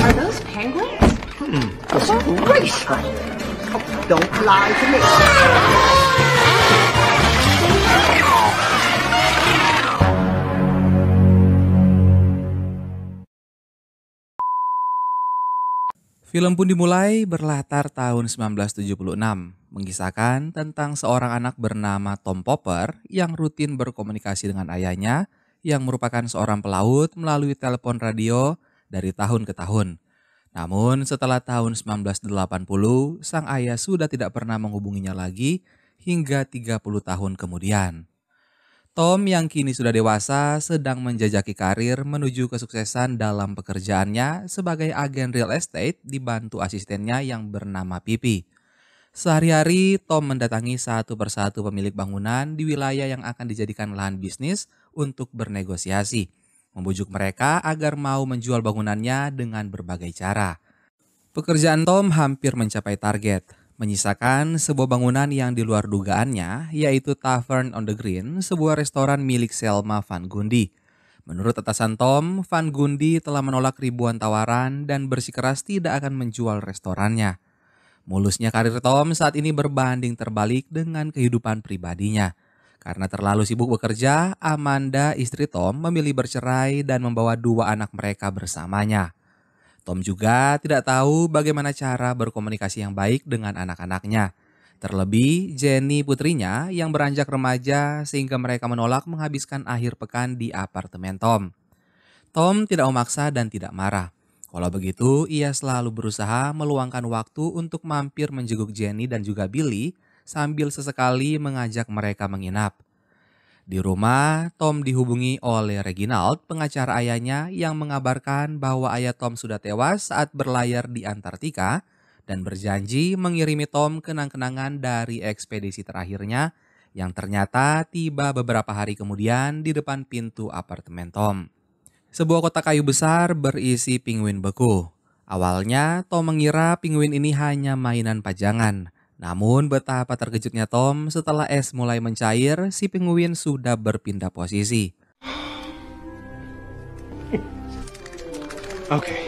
Hmm, Film pun dimulai berlatar tahun 1976, mengisahkan tentang seorang anak bernama Tom Popper yang rutin berkomunikasi dengan ayahnya yang merupakan seorang pelaut melalui telepon radio dari tahun ke tahun. Namun setelah tahun 1980, sang ayah sudah tidak pernah menghubunginya lagi hingga 30 tahun kemudian. Tom yang kini sudah dewasa sedang menjajaki karir menuju kesuksesan dalam pekerjaannya sebagai agen real estate dibantu asistennya yang bernama Pipi. Sehari-hari Tom mendatangi satu persatu pemilik bangunan di wilayah yang akan dijadikan lahan bisnis untuk bernegosiasi membujuk mereka agar mau menjual bangunannya dengan berbagai cara. Pekerjaan Tom hampir mencapai target, menyisakan sebuah bangunan yang di luar dugaannya, yaitu Tavern on the Green, sebuah restoran milik Selma Van Gundy. Menurut atasan Tom, Van Gundy telah menolak ribuan tawaran dan bersikeras tidak akan menjual restorannya. Mulusnya karir Tom saat ini berbanding terbalik dengan kehidupan pribadinya – karena terlalu sibuk bekerja, Amanda, istri Tom, memilih bercerai dan membawa dua anak mereka bersamanya. Tom juga tidak tahu bagaimana cara berkomunikasi yang baik dengan anak-anaknya. Terlebih Jenny putrinya yang beranjak remaja sehingga mereka menolak menghabiskan akhir pekan di apartemen Tom. Tom tidak memaksa dan tidak marah. Kalau begitu, ia selalu berusaha meluangkan waktu untuk mampir menjenguk Jenny dan juga Billy sambil sesekali mengajak mereka menginap. Di rumah, Tom dihubungi oleh Reginald, pengacara ayahnya yang mengabarkan bahwa ayah Tom sudah tewas saat berlayar di Antartika dan berjanji mengirimi Tom kenang-kenangan dari ekspedisi terakhirnya yang ternyata tiba beberapa hari kemudian di depan pintu apartemen Tom. Sebuah kotak kayu besar berisi penguin beku. Awalnya Tom mengira penguin ini hanya mainan pajangan – namun betapa terkejutnya Tom setelah es mulai mencair, si penguin sudah berpindah posisi. Oke. Okay.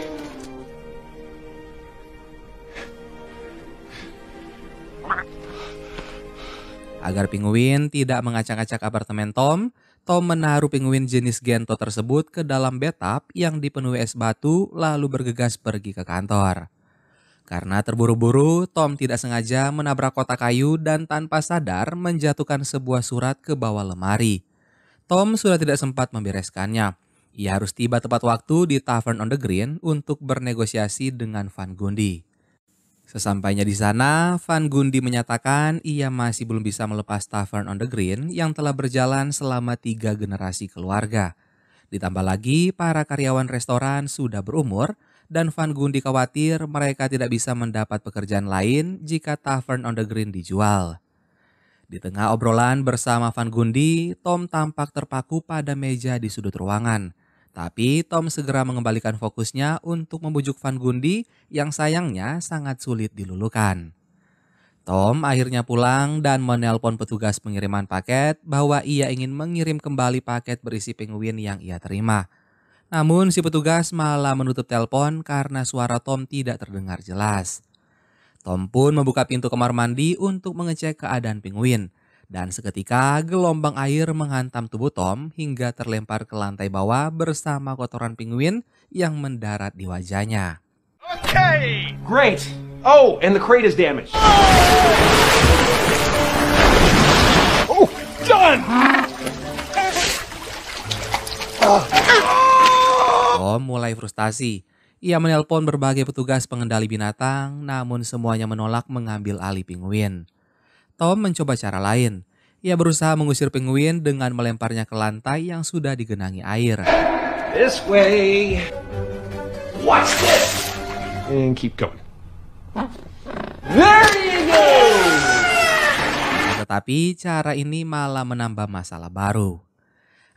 Agar penguin tidak mengacak-acak apartemen Tom, Tom menaruh penguin jenis gento tersebut ke dalam bathtub yang dipenuhi es batu lalu bergegas pergi ke kantor. Karena terburu-buru, Tom tidak sengaja menabrak kotak kayu dan tanpa sadar menjatuhkan sebuah surat ke bawah lemari. Tom sudah tidak sempat membereskannya. Ia harus tiba tepat waktu di Tavern on the Green untuk bernegosiasi dengan Van Gundy. Sesampainya di sana, Van Gundy menyatakan ia masih belum bisa melepas Tavern on the Green yang telah berjalan selama tiga generasi keluarga. Ditambah lagi, para karyawan restoran sudah berumur dan Van Gundy khawatir mereka tidak bisa mendapat pekerjaan lain jika Tavern on the Green dijual. Di tengah obrolan bersama Van Gundy, Tom tampak terpaku pada meja di sudut ruangan. Tapi Tom segera mengembalikan fokusnya untuk membujuk Van Gundy, yang sayangnya sangat sulit dilulukan. Tom akhirnya pulang dan menelpon petugas pengiriman paket bahwa ia ingin mengirim kembali paket berisi penguin yang ia terima. Namun si petugas malah menutup telepon karena suara Tom tidak terdengar jelas. Tom pun membuka pintu kamar mandi untuk mengecek keadaan penguin. Dan seketika gelombang air menghantam tubuh Tom hingga terlempar ke lantai bawah bersama kotoran penguin yang mendarat di wajahnya. Okay, great. Oh, and the crate is damaged. Oh, done! Tom oh, mulai frustasi. Ia menelpon berbagai petugas pengendali binatang, namun semuanya menolak mengambil alih penguin. Tom mencoba cara lain. Ia berusaha mengusir penguin dengan melemparnya ke lantai yang sudah digenangi air. This way. Watch this. And keep going. There you go! Tetapi cara ini malah menambah masalah baru.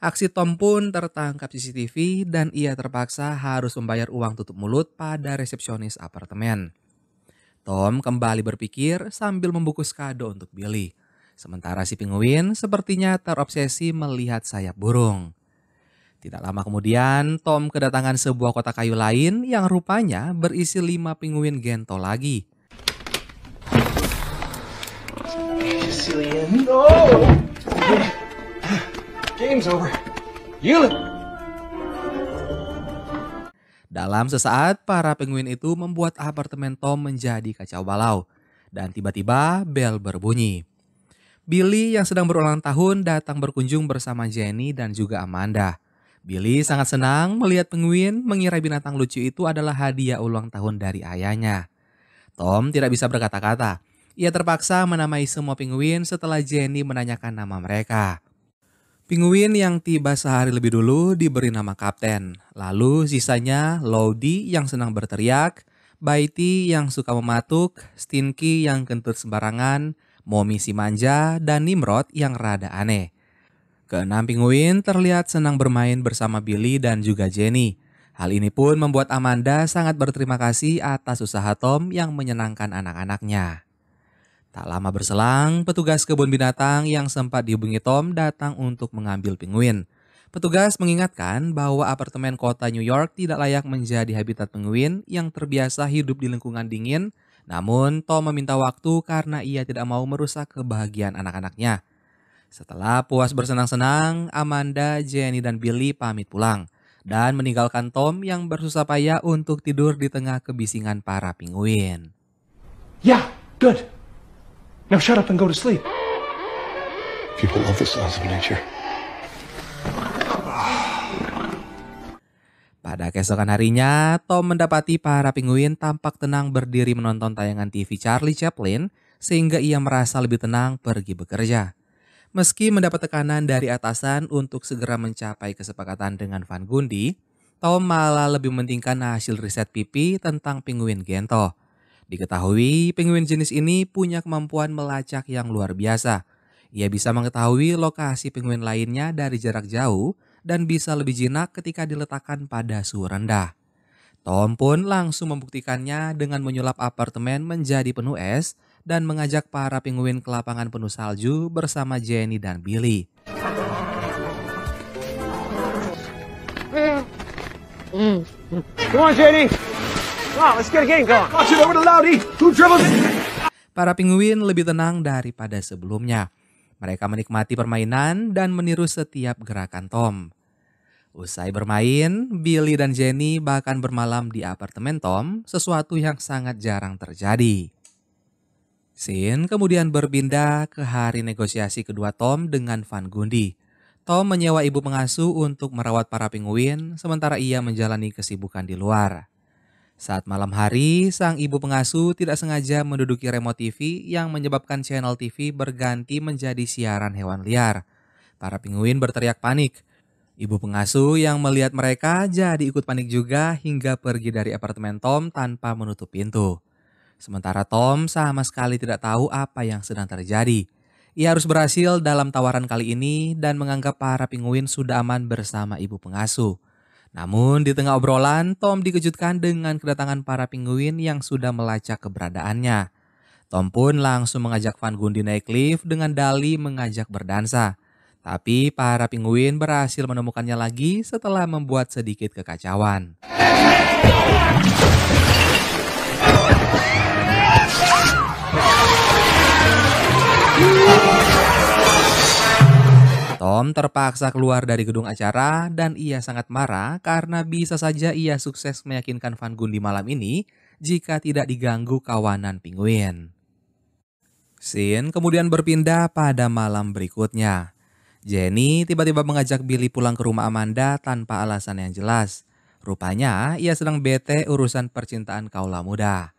Aksi Tom pun tertangkap CCTV dan ia terpaksa harus membayar uang tutup mulut pada resepsionis apartemen. Tom kembali berpikir sambil membungkus kado untuk Billy. Sementara si penguin sepertinya terobsesi melihat sayap burung. Tidak lama kemudian, Tom kedatangan sebuah kotak kayu lain yang rupanya berisi lima penguin gento lagi. Dalam sesaat, para penguin itu membuat apartemen Tom menjadi kacau balau. Dan tiba-tiba bel berbunyi. Billy yang sedang berulang tahun datang berkunjung bersama Jenny dan juga Amanda. Billy sangat senang melihat penguin mengira binatang lucu itu adalah hadiah ulang tahun dari ayahnya. Tom tidak bisa berkata-kata. Ia terpaksa menamai semua penguin setelah Jenny menanyakan nama mereka. Penguin yang tiba sehari lebih dulu diberi nama kapten. Lalu sisanya Lodi yang senang berteriak, Baiti yang suka mematuk, Stinky yang kentut sembarangan, Momi si manja, dan Nimrod yang rada aneh. Keenam pinguin terlihat senang bermain bersama Billy dan juga Jenny. Hal ini pun membuat Amanda sangat berterima kasih atas usaha Tom yang menyenangkan anak-anaknya. Tak lama berselang, petugas kebun binatang yang sempat dihubungi Tom datang untuk mengambil pinguin. Petugas mengingatkan bahwa apartemen kota New York tidak layak menjadi habitat penguin yang terbiasa hidup di lingkungan dingin, namun Tom meminta waktu karena ia tidak mau merusak kebahagiaan anak-anaknya. Setelah puas bersenang-senang, Amanda, Jenny, dan Billy pamit pulang dan meninggalkan Tom yang bersusah payah untuk tidur di tengah kebisingan para pinguin. Yeah, good. Now shut up and go to sleep. People love the sounds of nature. Pada keesokan harinya, Tom mendapati para pinguin tampak tenang berdiri menonton tayangan TV Charlie Chaplin sehingga ia merasa lebih tenang pergi bekerja. Meski mendapat tekanan dari atasan untuk segera mencapai kesepakatan dengan Van Gundy, Tom malah lebih mementingkan hasil riset pipi tentang penguin Gento. Diketahui, penguin jenis ini punya kemampuan melacak yang luar biasa. Ia bisa mengetahui lokasi penguin lainnya dari jarak jauh dan bisa lebih jinak ketika diletakkan pada suhu rendah. Tom pun langsung membuktikannya dengan menyulap apartemen menjadi penuh es dan mengajak para penguin ke lapangan penuh salju bersama Jenny dan Billy. Come on, Jenny. Para penguin lebih tenang daripada sebelumnya. Mereka menikmati permainan dan meniru setiap gerakan Tom. Usai bermain, Billy dan Jenny bahkan bermalam di apartemen Tom, sesuatu yang sangat jarang terjadi. Sin kemudian berpindah ke hari negosiasi kedua Tom dengan Van Gundy. Tom menyewa ibu pengasuh untuk merawat para penguin, sementara ia menjalani kesibukan di luar. Saat malam hari, sang ibu pengasuh tidak sengaja menduduki remote TV yang menyebabkan channel TV berganti menjadi siaran hewan liar. Para penguin berteriak panik. Ibu pengasuh yang melihat mereka jadi ikut panik juga hingga pergi dari apartemen Tom tanpa menutup pintu. Sementara Tom sama sekali tidak tahu apa yang sedang terjadi. Ia harus berhasil dalam tawaran kali ini dan menganggap para pinguin sudah aman bersama ibu pengasuh. Namun di tengah obrolan, Tom dikejutkan dengan kedatangan para pinguin yang sudah melacak keberadaannya. Tom pun langsung mengajak Van Gundy naik lift dengan Dali mengajak berdansa. Tapi para pinguin berhasil menemukannya lagi setelah membuat sedikit kekacauan. Tom terpaksa keluar dari gedung acara dan ia sangat marah karena bisa saja ia sukses meyakinkan Van Gun di malam ini jika tidak diganggu kawanan penguin. Sin kemudian berpindah pada malam berikutnya. Jenny tiba-tiba mengajak Billy pulang ke rumah Amanda tanpa alasan yang jelas. Rupanya ia sedang bete urusan percintaan kaula muda.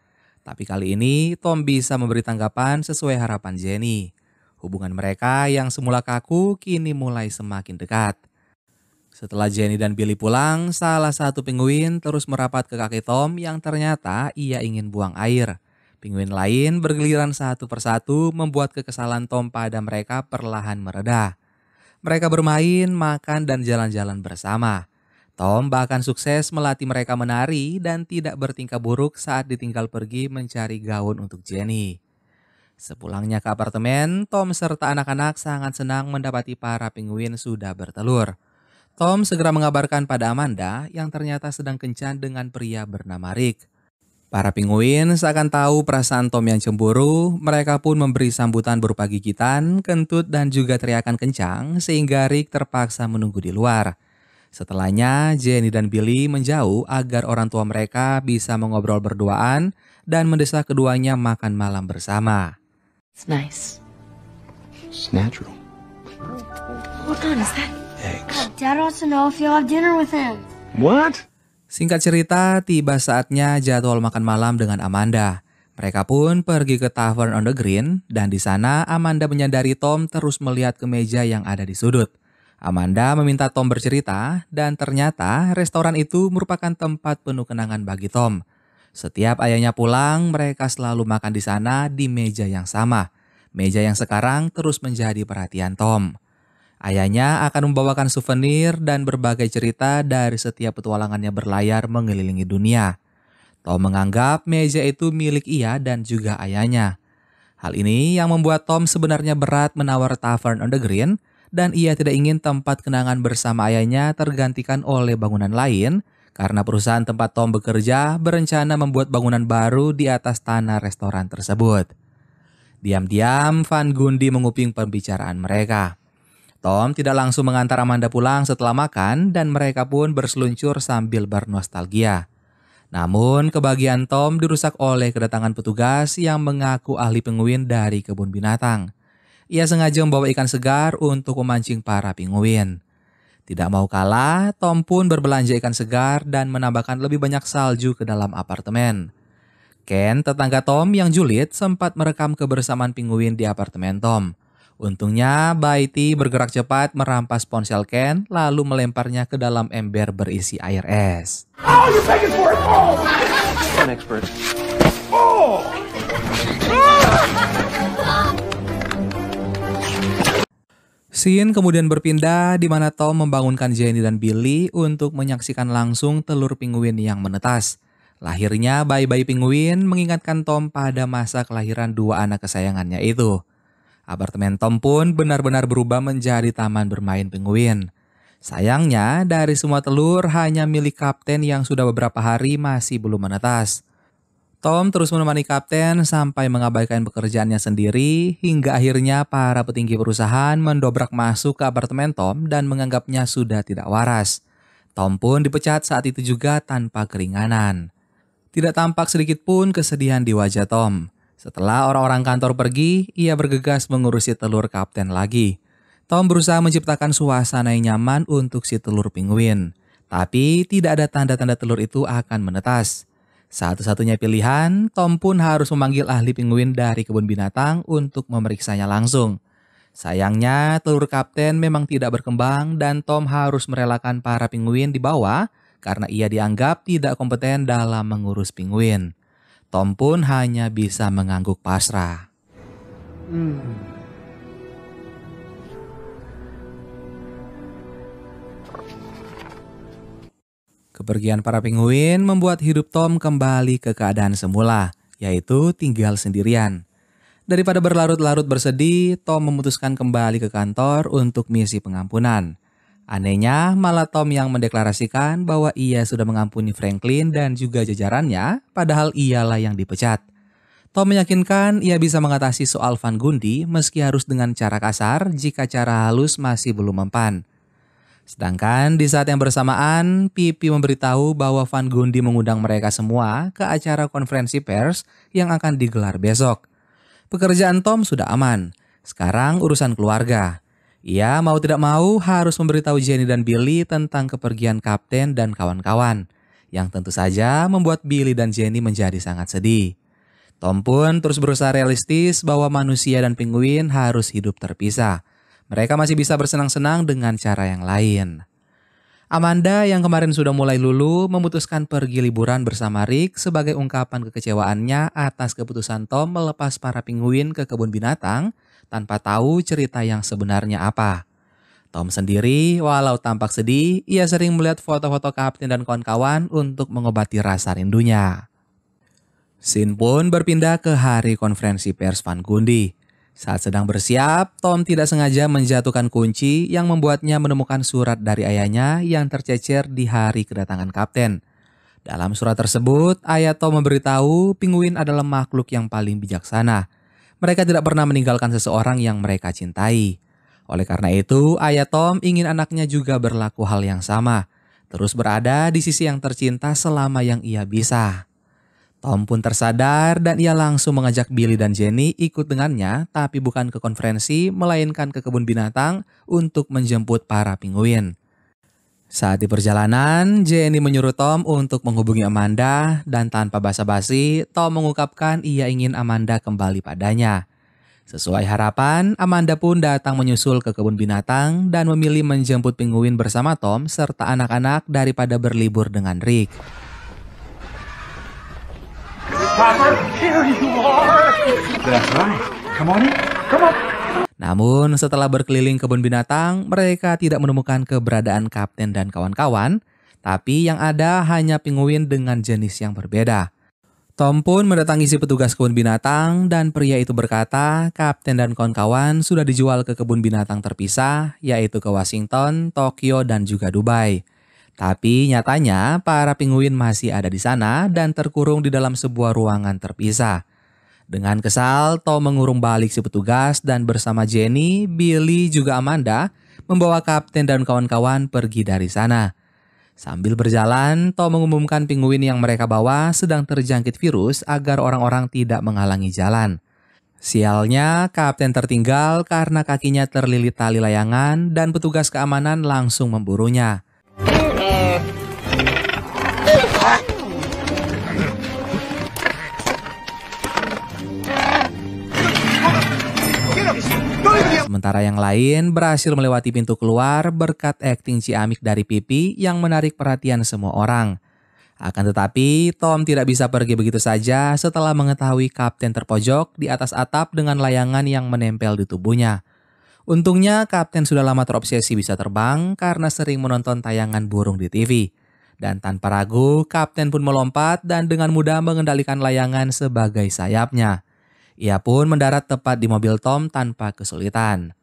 Tapi kali ini Tom bisa memberi tanggapan sesuai harapan Jenny. Hubungan mereka yang semula kaku kini mulai semakin dekat. Setelah Jenny dan Billy pulang, salah satu penguin terus merapat ke kaki Tom yang ternyata ia ingin buang air. Penguin lain bergeliran satu persatu membuat kekesalan Tom pada mereka perlahan meredah. Mereka bermain, makan, dan jalan-jalan bersama. Tom bahkan sukses melatih mereka menari dan tidak bertingkah buruk saat ditinggal pergi mencari gaun untuk Jenny. Sepulangnya ke apartemen, Tom serta anak-anak sangat senang mendapati para penguin sudah bertelur. Tom segera mengabarkan pada Amanda yang ternyata sedang kencan dengan pria bernama Rick. Para penguin seakan tahu perasaan Tom yang cemburu, mereka pun memberi sambutan berupa gigitan, kentut, dan juga teriakan kencang sehingga Rick terpaksa menunggu di luar. Setelahnya, Jenny dan Billy menjauh agar orang tua mereka bisa mengobrol berduaan dan mendesak keduanya makan malam bersama. It's nice. It's natural. What kind is that? Eggs. Dad wants to know if you have dinner with him. What? Singkat cerita, tiba saatnya jadwal makan malam dengan Amanda. Mereka pun pergi ke Tavern on the Green dan di sana Amanda menyadari Tom terus melihat ke meja yang ada di sudut. Amanda meminta Tom bercerita dan ternyata restoran itu merupakan tempat penuh kenangan bagi Tom. Setiap ayahnya pulang, mereka selalu makan di sana di meja yang sama. Meja yang sekarang terus menjadi perhatian Tom. Ayahnya akan membawakan souvenir dan berbagai cerita dari setiap petualangannya berlayar mengelilingi dunia. Tom menganggap meja itu milik ia dan juga ayahnya. Hal ini yang membuat Tom sebenarnya berat menawar Tavern on the Green dan ia tidak ingin tempat kenangan bersama ayahnya tergantikan oleh bangunan lain karena perusahaan tempat Tom bekerja berencana membuat bangunan baru di atas tanah restoran tersebut. Diam-diam Van Gundy menguping pembicaraan mereka. Tom tidak langsung mengantar Amanda pulang setelah makan dan mereka pun berseluncur sambil bernostalgia. Namun kebahagiaan Tom dirusak oleh kedatangan petugas yang mengaku ahli penguin dari kebun binatang. Ia sengaja membawa ikan segar untuk memancing para pinguin. Tidak mau kalah, Tom pun berbelanja ikan segar dan menambahkan lebih banyak salju ke dalam apartemen. Ken, tetangga Tom yang julid, sempat merekam kebersamaan pinguin di apartemen Tom. Untungnya, Baiti bergerak cepat merampas ponsel Ken, lalu melemparnya ke dalam ember berisi air es. Oh, Scene kemudian berpindah di mana Tom membangunkan Jenny dan Billy untuk menyaksikan langsung telur penguin yang menetas. Lahirnya bayi-bayi penguin mengingatkan Tom pada masa kelahiran dua anak kesayangannya itu. Apartemen Tom pun benar-benar berubah menjadi taman bermain penguin. Sayangnya, dari semua telur hanya milik kapten yang sudah beberapa hari masih belum menetas. Tom terus menemani kapten sampai mengabaikan pekerjaannya sendiri hingga akhirnya para petinggi perusahaan mendobrak masuk ke apartemen Tom dan menganggapnya sudah tidak waras. Tom pun dipecat saat itu juga tanpa keringanan. Tidak tampak sedikit pun kesedihan di wajah Tom. Setelah orang-orang kantor pergi, ia bergegas mengurusi telur kapten lagi. Tom berusaha menciptakan suasana yang nyaman untuk si telur penguin. Tapi tidak ada tanda-tanda telur itu akan menetas. Satu-satunya pilihan, Tom pun harus memanggil ahli penguin dari kebun binatang untuk memeriksanya langsung. Sayangnya, telur kapten memang tidak berkembang dan Tom harus merelakan para penguin di bawah karena ia dianggap tidak kompeten dalam mengurus penguin. Tom pun hanya bisa mengangguk pasrah. Hmm. Kepergian para penguin membuat hidup Tom kembali ke keadaan semula, yaitu tinggal sendirian. Daripada berlarut-larut bersedih, Tom memutuskan kembali ke kantor untuk misi pengampunan. Anehnya, malah Tom yang mendeklarasikan bahwa ia sudah mengampuni Franklin dan juga jajarannya, padahal ialah yang dipecat. Tom meyakinkan ia bisa mengatasi soal Van Gundy meski harus dengan cara kasar jika cara halus masih belum mempan. Sedangkan di saat yang bersamaan, Pipi memberitahu bahwa Van Gundy mengundang mereka semua ke acara konferensi pers yang akan digelar besok. Pekerjaan Tom sudah aman. Sekarang urusan keluarga. Ia mau tidak mau harus memberitahu Jenny dan Billy tentang kepergian kapten dan kawan-kawan. Yang tentu saja membuat Billy dan Jenny menjadi sangat sedih. Tom pun terus berusaha realistis bahwa manusia dan penguin harus hidup terpisah – mereka masih bisa bersenang-senang dengan cara yang lain. Amanda yang kemarin sudah mulai lulu memutuskan pergi liburan bersama Rick sebagai ungkapan kekecewaannya atas keputusan Tom melepas para pinguin ke kebun binatang tanpa tahu cerita yang sebenarnya apa. Tom sendiri, walau tampak sedih, ia sering melihat foto-foto kapten dan kawan-kawan untuk mengobati rasa rindunya. Sin pun berpindah ke hari konferensi pers Van Gundy. Saat sedang bersiap, Tom tidak sengaja menjatuhkan kunci yang membuatnya menemukan surat dari ayahnya yang tercecer di hari kedatangan kapten. Dalam surat tersebut, ayah Tom memberitahu penguin adalah makhluk yang paling bijaksana. Mereka tidak pernah meninggalkan seseorang yang mereka cintai. Oleh karena itu, ayah Tom ingin anaknya juga berlaku hal yang sama. Terus berada di sisi yang tercinta selama yang ia bisa. Tom pun tersadar dan ia langsung mengajak Billy dan Jenny ikut dengannya tapi bukan ke konferensi melainkan ke kebun binatang untuk menjemput para pinguin. Saat di perjalanan, Jenny menyuruh Tom untuk menghubungi Amanda dan tanpa basa-basi, Tom mengungkapkan ia ingin Amanda kembali padanya. Sesuai harapan, Amanda pun datang menyusul ke kebun binatang dan memilih menjemput pinguin bersama Tom serta anak-anak daripada berlibur dengan Rick. Hopper, here you are. That's right. Come on in. Come on. Namun setelah berkeliling kebun binatang, mereka tidak menemukan keberadaan kapten dan kawan-kawan, tapi yang ada hanya pinguin dengan jenis yang berbeda. Tom pun mendatangi si petugas kebun binatang dan pria itu berkata, kapten dan kawan-kawan sudah dijual ke kebun binatang terpisah, yaitu ke Washington, Tokyo, dan juga Dubai. Tapi nyatanya para pinguin masih ada di sana dan terkurung di dalam sebuah ruangan terpisah. Dengan kesal, Tom mengurung balik si petugas dan bersama Jenny, Billy juga Amanda membawa kapten dan kawan-kawan pergi dari sana. Sambil berjalan, Tom mengumumkan pinguin yang mereka bawa sedang terjangkit virus agar orang-orang tidak menghalangi jalan. Sialnya, kapten tertinggal karena kakinya terlilit tali layangan dan petugas keamanan langsung memburunya. Sementara yang lain berhasil melewati pintu keluar berkat akting ciamik dari Pipi yang menarik perhatian semua orang. Akan tetapi, Tom tidak bisa pergi begitu saja setelah mengetahui kapten terpojok di atas atap dengan layangan yang menempel di tubuhnya. Untungnya, kapten sudah lama terobsesi bisa terbang karena sering menonton tayangan burung di TV. Dan tanpa ragu, kapten pun melompat dan dengan mudah mengendalikan layangan sebagai sayapnya. Ia pun mendarat tepat di mobil Tom tanpa kesulitan.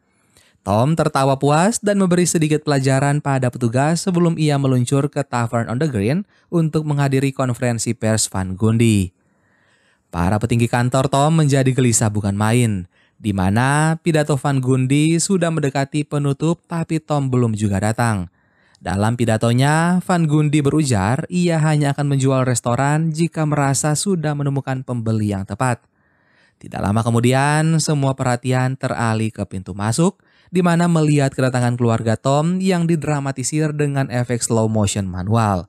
Tom tertawa puas dan memberi sedikit pelajaran pada petugas sebelum ia meluncur ke Tavern on the Green untuk menghadiri konferensi pers Van Gundy. Para petinggi kantor Tom menjadi gelisah bukan main, di mana pidato Van Gundy sudah mendekati penutup tapi Tom belum juga datang. Dalam pidatonya, Van Gundy berujar ia hanya akan menjual restoran jika merasa sudah menemukan pembeli yang tepat. Tidak lama kemudian, semua perhatian teralih ke pintu masuk, di mana melihat kedatangan keluarga Tom yang didramatisir dengan efek slow motion manual.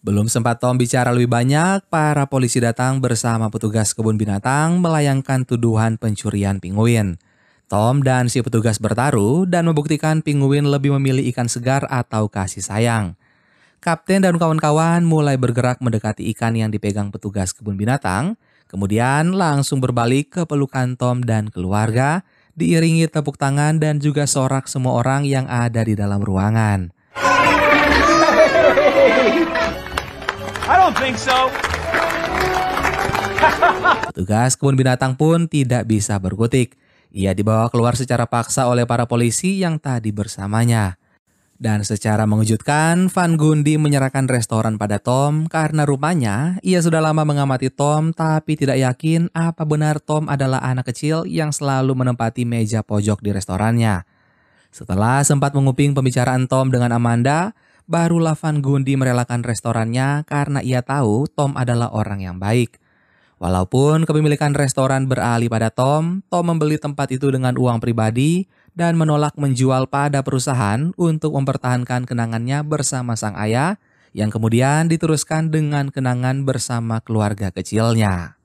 Belum sempat Tom bicara lebih banyak, para polisi datang bersama petugas kebun binatang melayangkan tuduhan pencurian pinguin. Tom dan si petugas bertaruh dan membuktikan pinguin lebih memilih ikan segar atau kasih sayang. Kapten dan kawan-kawan mulai bergerak mendekati ikan yang dipegang petugas kebun binatang, Kemudian langsung berbalik ke pelukan Tom dan keluarga, diiringi tepuk tangan dan juga sorak semua orang yang ada di dalam ruangan. I Tugas kebun binatang pun tidak bisa berkutik. Ia dibawa keluar secara paksa oleh para polisi yang tadi bersamanya. Dan secara mengejutkan, Van Gundy menyerahkan restoran pada Tom karena rupanya ia sudah lama mengamati Tom tapi tidak yakin apa benar Tom adalah anak kecil yang selalu menempati meja pojok di restorannya. Setelah sempat menguping pembicaraan Tom dengan Amanda, barulah Van Gundy merelakan restorannya karena ia tahu Tom adalah orang yang baik. Walaupun kepemilikan restoran beralih pada Tom, Tom membeli tempat itu dengan uang pribadi dan menolak menjual pada perusahaan untuk mempertahankan kenangannya bersama sang ayah yang kemudian diteruskan dengan kenangan bersama keluarga kecilnya.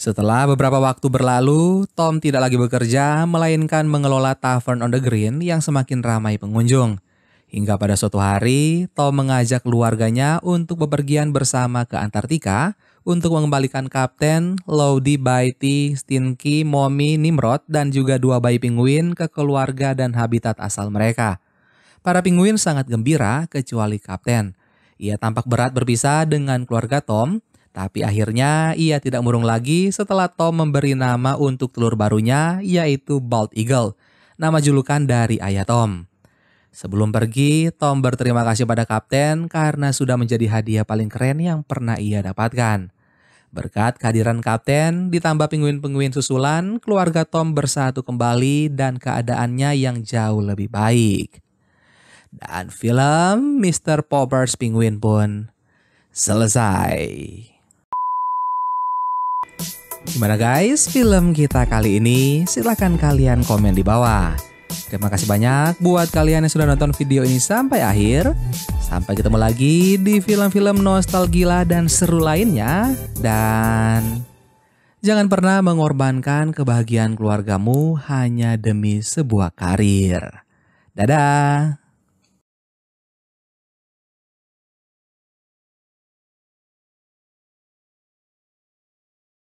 Setelah beberapa waktu berlalu, Tom tidak lagi bekerja, melainkan mengelola Tavern on the Green yang semakin ramai pengunjung. Hingga pada suatu hari, Tom mengajak keluarganya untuk bepergian bersama ke Antartika untuk mengembalikan kapten Lodi Baiti, Stinky, Momi, Nimrod, dan juga dua bayi pinguin ke keluarga dan habitat asal mereka. Para pinguin sangat gembira kecuali kapten. Ia tampak berat berpisah dengan keluarga Tom, tapi akhirnya ia tidak murung lagi setelah Tom memberi nama untuk telur barunya yaitu Bald Eagle, nama julukan dari ayah Tom. Sebelum pergi, Tom berterima kasih pada kapten karena sudah menjadi hadiah paling keren yang pernah ia dapatkan. Berkat kehadiran kapten, ditambah penguin-penguin susulan, keluarga Tom bersatu kembali dan keadaannya yang jauh lebih baik. Dan film Mr. Popper's Penguin pun selesai. Gimana guys film kita kali ini? Silahkan kalian komen di bawah. Terima kasih banyak buat kalian yang sudah nonton video ini sampai akhir. Sampai ketemu lagi di film-film nostalgia dan seru lainnya. Dan jangan pernah mengorbankan kebahagiaan keluargamu hanya demi sebuah karir. Dadah!